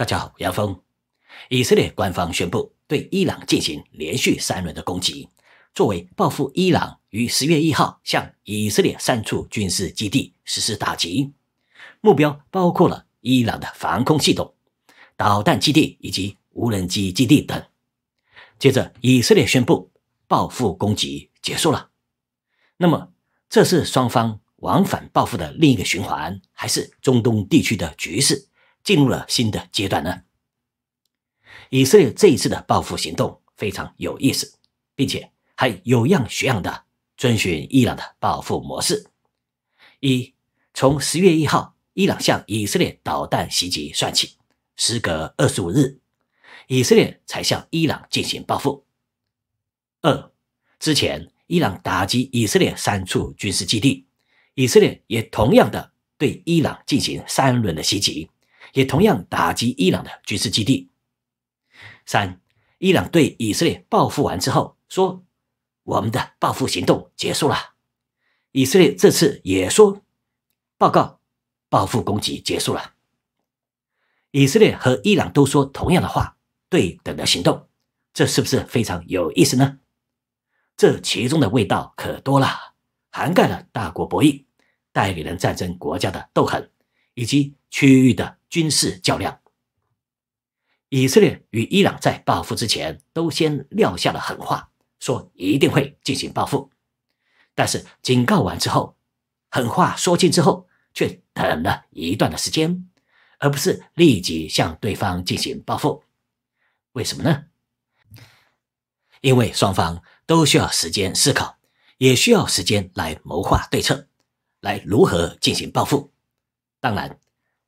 大家好，杨峰。以色列官方宣布对伊朗进行连续三轮的攻击，作为报复，伊朗于十月一号向以色列三处军事基地实施打击，目标包括了伊朗的防空系统、导弹基地以及无人机基地等。接着，以色列宣布报复攻击结束了。那么，这是双方往返报复的另一个循环，还是中东地区的局势？进入了新的阶段呢。以色列这一次的报复行动非常有意思，并且还有样学样的遵循伊朗的报复模式。一，从十月一号伊朗向以色列导弹袭击算起，时隔二十五日，以色列才向伊朗进行报复。二，之前伊朗打击以色列三处军事基地，以色列也同样的对伊朗进行三轮的袭击。也同样打击伊朗的军事基地。三，伊朗对以色列报复完之后说：“我们的报复行动结束了。”以色列这次也说：“报告，报复攻击结束了。”以色列和伊朗都说同样的话，对等的行动，这是不是非常有意思呢？这其中的味道可多了，涵盖了大国博弈、代理人战争、国家的斗狠。以及区域的军事较量，以色列与伊朗在报复之前都先撂下了狠话，说一定会进行报复。但是警告完之后，狠话说尽之后，却等了一段的时间，而不是立即向对方进行报复。为什么呢？因为双方都需要时间思考，也需要时间来谋划对策，来如何进行报复。当然，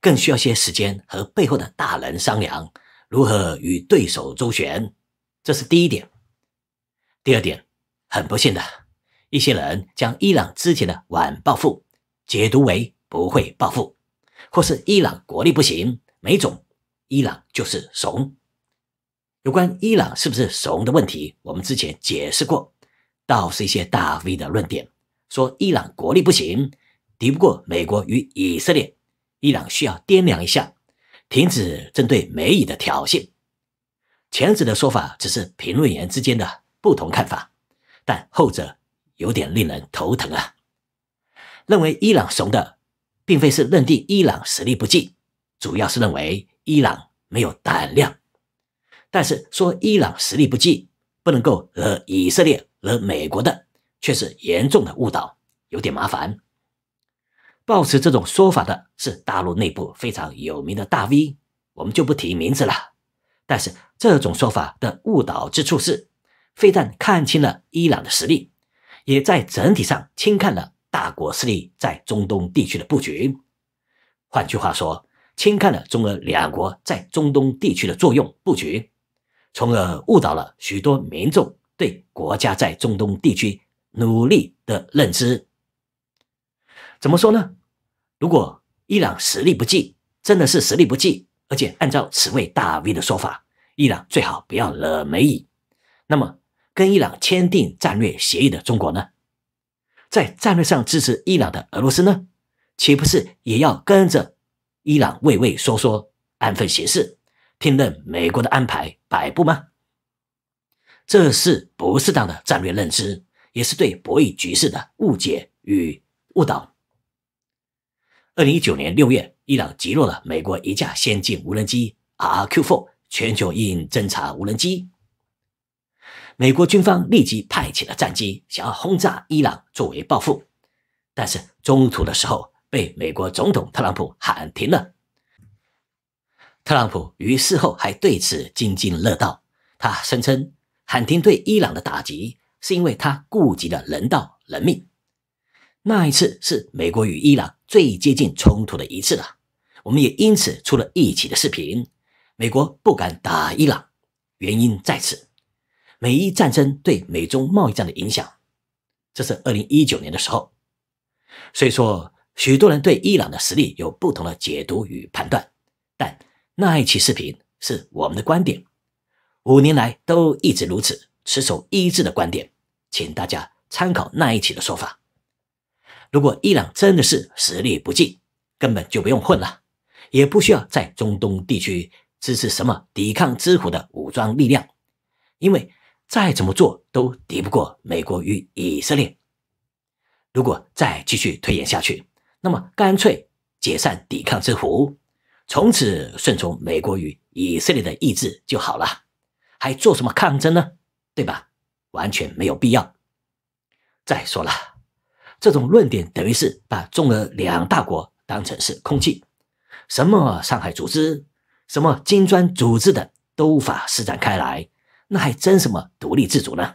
更需要些时间和背后的大人商量，如何与对手周旋，这是第一点。第二点，很不幸的一些人将伊朗之前的晚暴富解读为不会暴富，或是伊朗国力不行，没种，伊朗就是怂。有关伊朗是不是怂的问题，我们之前解释过，倒是一些大 V 的论点，说伊朗国力不行，敌不过美国与以色列。伊朗需要掂量一下，停止针对美以的挑衅。前者的说法只是评论员之间的不同看法，但后者有点令人头疼啊。认为伊朗怂的，并非是认定伊朗实力不济，主要是认为伊朗没有胆量。但是说伊朗实力不济，不能够惹以色列、惹美国的，却是严重的误导，有点麻烦。抱持这种说法的是大陆内部非常有名的大 V，我们就不提名字了。但是这种说法的误导之处是，非但看清了伊朗的实力，也在整体上轻看了大国势力在中东地区的布局。换句话说，轻看了中俄两国在中东地区的作用布局，从而误导了许多民众对国家在中东地区努力的认知。怎么说呢？如果伊朗实力不济，真的是实力不济，而且按照此位大 V 的说法，伊朗最好不要惹美以，那么，跟伊朗签订战略协议的中国呢？在战略上支持伊朗的俄罗斯呢？岂不是也要跟着伊朗畏畏缩缩、安分行事，听任美国的安排摆布吗？这是不适当的战略认知，也是对博弈局势的误解与误导。二零一九年六月，伊朗击落了美国一架先进无人机 RQ4 全球鹰侦察无人机。美国军方立即派遣了战机，想要轰炸伊朗作为报复，但是中途的时候被美国总统特朗普喊停了。特朗普于事后还对此津津乐道，他声称喊停对伊朗的打击是因为他顾及了人道人命。那一次是美国与伊朗。最接近冲突的一次了，我们也因此出了一期的视频。美国不敢打伊朗，原因在此。美伊战争对美中贸易战的影响，这是二零一九年的时候。所以说，许多人对伊朗的实力有不同的解读与判断，但那一期视频是我们的观点，五年来都一直如此，持守一致的观点，请大家参考那一期的说法。如果伊朗真的是实力不济，根本就不用混了，也不需要在中东地区支持什么抵抗之虎的武装力量，因为再怎么做都敌不过美国与以色列。如果再继续推演下去，那么干脆解散抵抗之虎，从此顺从美国与以色列的意志就好了，还做什么抗争呢？对吧？完全没有必要。再说了。这种论点等于是把中俄两大国当成是空气，什么上海组织、什么金砖组织的都无法施展开来，那还争什么独立自主呢？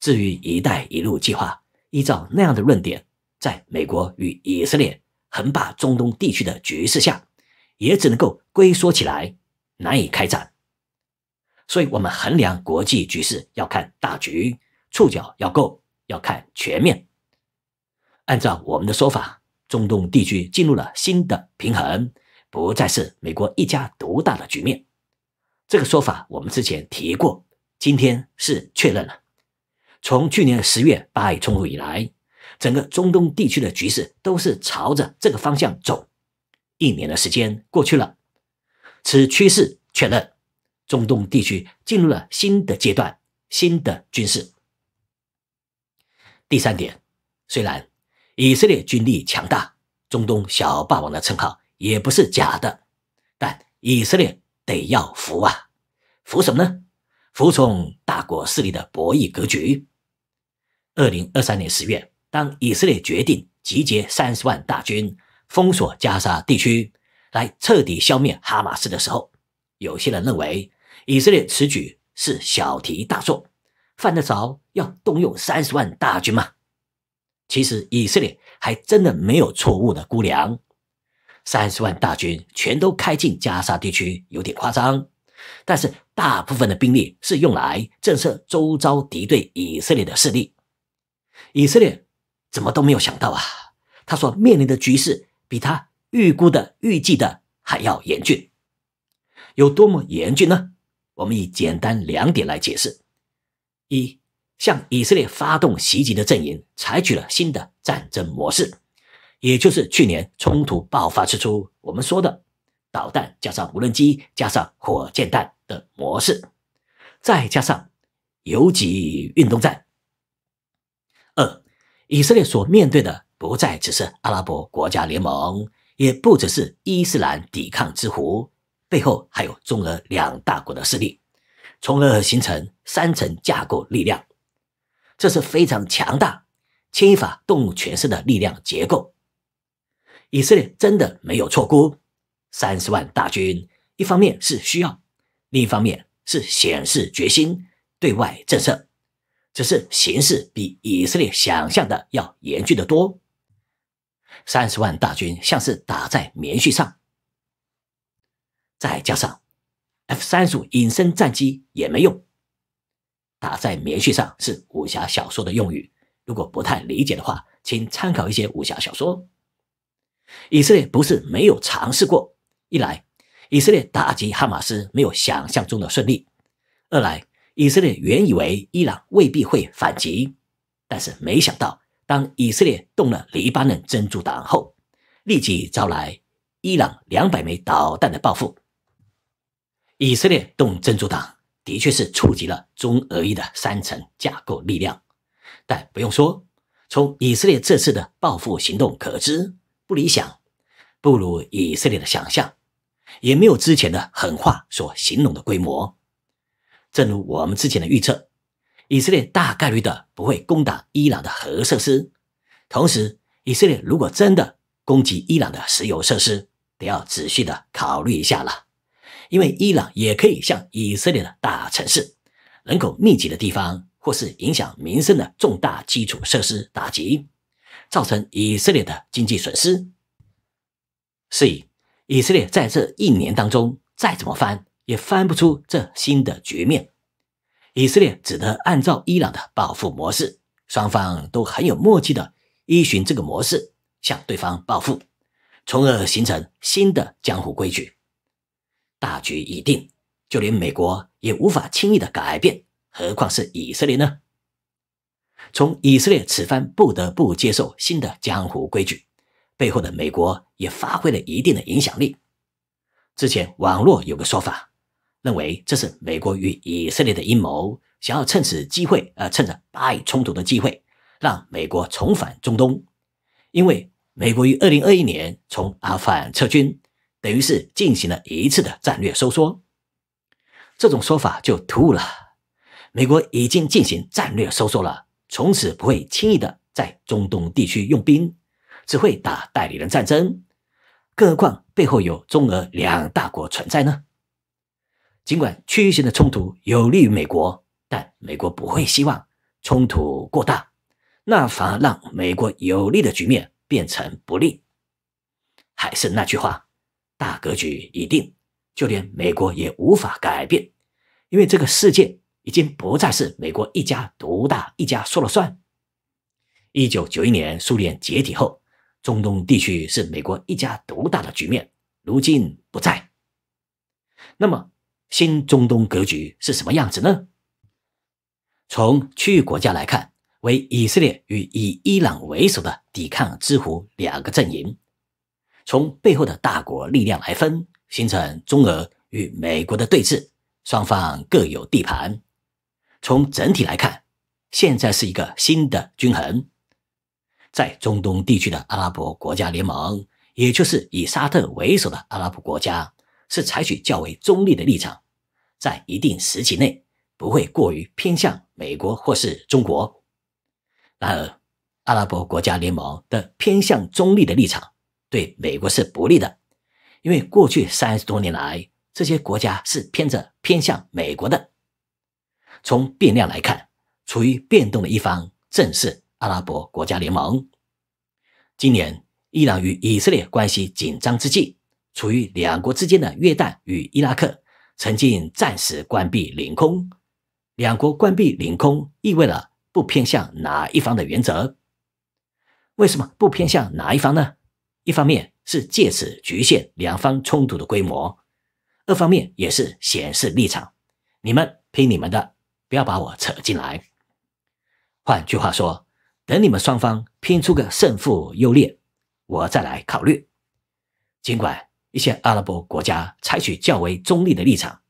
至于“一带一路”计划，依照那样的论点，在美国与以色列横霸中东地区的局势下，也只能够龟缩起来，难以开展。所以，我们衡量国际局势要看大局，触角要够，要看全面。按照我们的说法，中东地区进入了新的平衡，不再是美国一家独大的局面。这个说法我们之前提过，今天是确认了。从去年十月八以冲突以来，整个中东地区的局势都是朝着这个方向走。一年的时间过去了，此趋势确认，中东地区进入了新的阶段，新的军事。第三点，虽然。以色列军力强大，中东小霸王的称号也不是假的，但以色列得要服啊，服什么呢？服从大国势力的博弈格局。二零二三年十月，当以色列决定集结三十万大军封锁加沙地区，来彻底消灭哈马斯的时候，有些人认为以色列此举是小题大做，犯得着要动用三十万大军吗？其实以色列还真的没有错误的估量，三十万大军全都开进加沙地区有点夸张，但是大部分的兵力是用来震慑周遭敌对以色列的势力。以色列怎么都没有想到啊，他所面临的局势比他预估的、预计的还要严峻。有多么严峻呢？我们以简单两点来解释：一。向以色列发动袭击的阵营采取了新的战争模式，也就是去年冲突爆发之初我们说的导弹加上无人机加上火箭弹的模式，再加上游击运动战。二，以色列所面对的不再只是阿拉伯国家联盟，也不只是伊斯兰抵抗之狐，背后还有中俄两大国的势力，从而形成三层架构力量。这是非常强大、牵一发动全身的力量结构。以色列真的没有错估，三十万大军，一方面是需要，另一方面是显示决心对外震慑。只是形势比以色列想象的要严峻的多。三十万大军像是打在棉絮上，再加上 F 三十五隐身战机也没用。打在棉絮上是武侠小说的用语，如果不太理解的话，请参考一些武侠小说。以色列不是没有尝试过，一来以色列打击哈马斯没有想象中的顺利，二来以色列原以为伊朗未必会反击，但是没想到当以色列动了黎巴嫩真主党后，立即招来伊朗两百枚导弹的报复。以色列动真主党。的确是触及了中俄意的三层架构力量，但不用说，从以色列这次的报复行动可知，不理想，不如以色列的想象，也没有之前的狠话所形容的规模。正如我们之前的预测，以色列大概率的不会攻打伊朗的核设施，同时，以色列如果真的攻击伊朗的石油设施，得要仔细的考虑一下了。因为伊朗也可以向以色列的大城市、人口密集的地方，或是影响民生的重大基础设施打击，造成以色列的经济损失。是以，以色列在这一年当中再怎么翻，也翻不出这新的局面。以色列只能按照伊朗的报复模式，双方都很有默契的依循这个模式向对方报复，从而形成新的江湖规矩。大局已定，就连美国也无法轻易的改变，何况是以色列呢？从以色列此番不得不接受新的江湖规矩，背后的美国也发挥了一定的影响力。之前网络有个说法，认为这是美国与以色列的阴谋，想要趁此机会，呃，趁着巴以冲突的机会，让美国重返中东。因为美国于二零二一年从阿富汗撤军。等于是进行了一次的战略收缩，这种说法就突兀了。美国已经进行战略收缩了，从此不会轻易的在中东地区用兵，只会打代理人战争。更何况背后有中俄两大国存在呢？尽管区域性的冲突有利于美国，但美国不会希望冲突过大，那反而让美国有利的局面变成不利。还是那句话。大格局已定，就连美国也无法改变，因为这个世界已经不再是美国一家独大、一家说了算。一九九一年苏联解体后，中东地区是美国一家独大的局面，如今不在。那么，新中东格局是什么样子呢？从区域国家来看，为以色列与以伊朗为首的抵抗之狐两个阵营。从背后的大国力量来分，形成中俄与美国的对峙，双方各有地盘。从整体来看，现在是一个新的均衡。在中东地区的阿拉伯国家联盟，也就是以沙特为首的阿拉伯国家，是采取较为中立的立场，在一定时期内不会过于偏向美国或是中国。然而，阿拉伯国家联盟的偏向中立的立场。对美国是不利的，因为过去三十多年来，这些国家是偏着偏向美国的。从变量来看，处于变动的一方正是阿拉伯国家联盟。今年伊朗与以色列关系紧张之际，处于两国之间的约旦与伊拉克曾经暂时关闭领空。两国关闭领空意味了不偏向哪一方的原则。为什么不偏向哪一方呢？一方面是借此局限两方冲突的规模，二方面也是显示立场：你们拼你们的，不要把我扯进来。换句话说，等你们双方拼出个胜负优劣，我再来考虑。尽管一些阿拉伯国家采取较为中立的立场，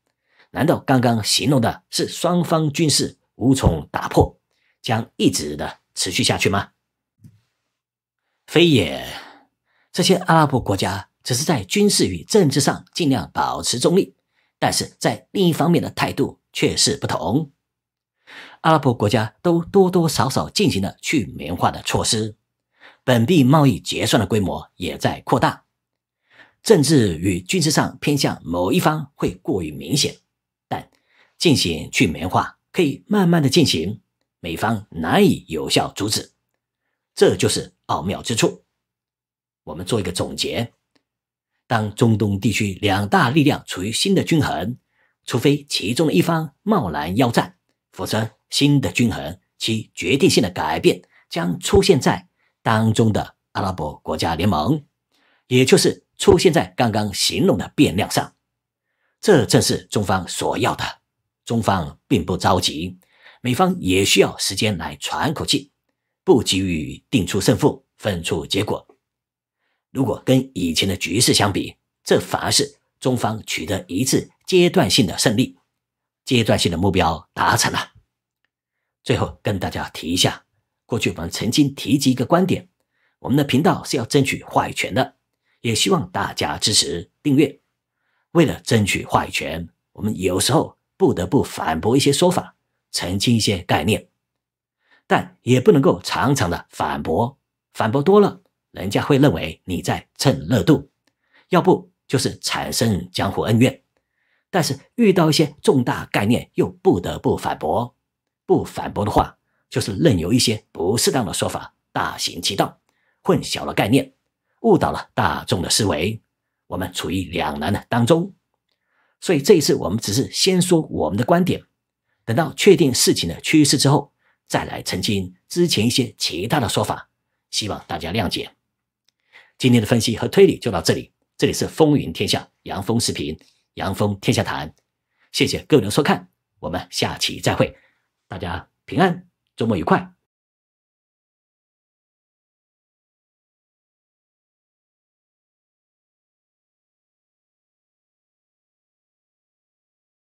难道刚刚形容的是双方军事无从打破，将一直的持续下去吗？非也。这些阿拉伯国家只是在军事与政治上尽量保持中立，但是在另一方面的态度却是不同。阿拉伯国家都多多少少进行了去棉化的措施，本币贸易结算的规模也在扩大。政治与军事上偏向某一方会过于明显，但进行去棉化可以慢慢的进行，美方难以有效阻止，这就是奥妙之处。我们做一个总结：当中东地区两大力量处于新的均衡，除非其中的一方贸然邀战，否则新的均衡其决定性的改变将出现在当中的阿拉伯国家联盟，也就是出现在刚刚形容的变量上。这正是中方所要的。中方并不着急，美方也需要时间来喘口气，不急于定出胜负、分出结果。如果跟以前的局势相比，这反而是中方取得一次阶段性的胜利，阶段性的目标达成了。最后跟大家提一下，过去我们曾经提及一个观点，我们的频道是要争取话语权的，也希望大家支持订阅。为了争取话语权，我们有时候不得不反驳一些说法，澄清一些概念，但也不能够常常的反驳，反驳多了。人家会认为你在蹭热度，要不就是产生江湖恩怨。但是遇到一些重大概念，又不得不反驳。不反驳的话，就是任由一些不适当的说法大行其道，混淆了概念，误导了大众的思维。我们处于两难的当中。所以这一次，我们只是先说我们的观点，等到确定事情的趋势之后，再来澄清之前一些其他的说法。希望大家谅解。今天的分析和推理就到这里，这里是风云天下杨峰视频，杨峰天下谈，谢谢各位的收看，我们下期再会，大家平安，周末愉快。